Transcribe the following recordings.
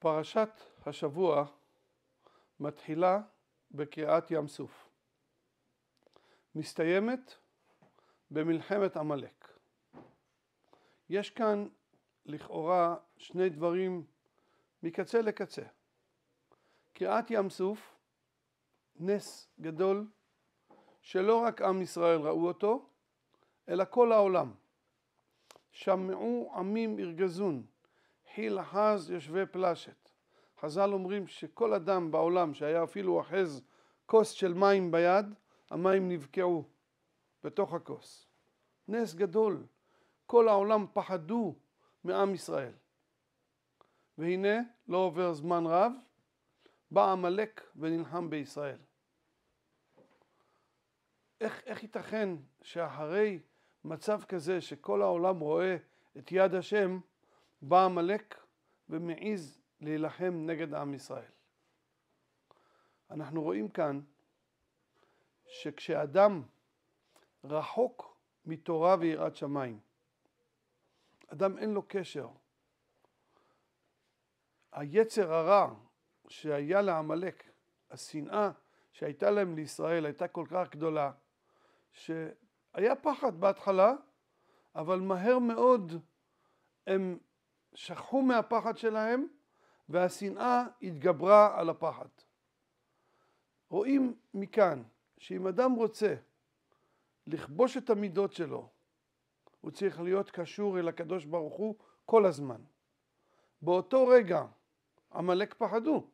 פרשת השבוע מתחילה בקריעת ים סוף, מסתיימת במלחמת עמלק. יש כאן לכאורה שני דברים מקצה לקצה. קריעת ים סוף, נס גדול, שלא רק עם ישראל ראו אותו, אלא כל העולם. שמעו עמים ארגזון אכיל אחז יושבי פלשת. חז"ל אומרים שכל אדם בעולם שהיה אפילו אחז כוס של מים ביד, המים נבקעו בתוך הכוס. נס גדול. כל העולם פחדו מעם ישראל. והנה, לא עובר זמן רב, בא עמלק ונלחם בישראל. איך, איך ייתכן שאחרי מצב כזה שכל העולם רואה את יד השם, בא עמלק ומעז להילחם נגד עם ישראל. אנחנו רואים כאן שכשאדם רחוק מתורה ויראת שמיים, אדם אין לו קשר. היצר הרע שהיה לעמלק, השנאה שהייתה להם לישראל הייתה כל כך גדולה, שהיה פחד בהתחלה, אבל מהר מאוד הם שכחו מהפחד שלהם והשנאה התגברה על הפחד. רואים מכאן שאם אדם רוצה לכבוש את המידות שלו, הוא צריך להיות קשור אל הקדוש ברוך הוא כל הזמן. באותו רגע עמלק פחדו.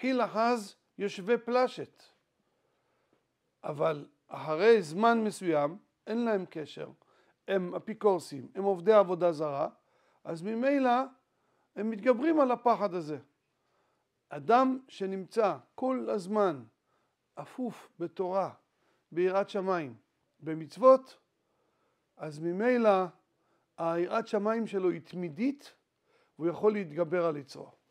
חיל אחז יושבי פלשת. אבל אחרי זמן מסוים אין להם קשר. הם אפיקורסים, הם עובדי עבודה זרה, אז ממילא הם מתגברים על הפחד הזה. אדם שנמצא כל הזמן אפוף בתורה, ביראת שמיים, במצוות, אז ממילא היראת שמיים שלו היא תמידית והוא יכול להתגבר על יצרו.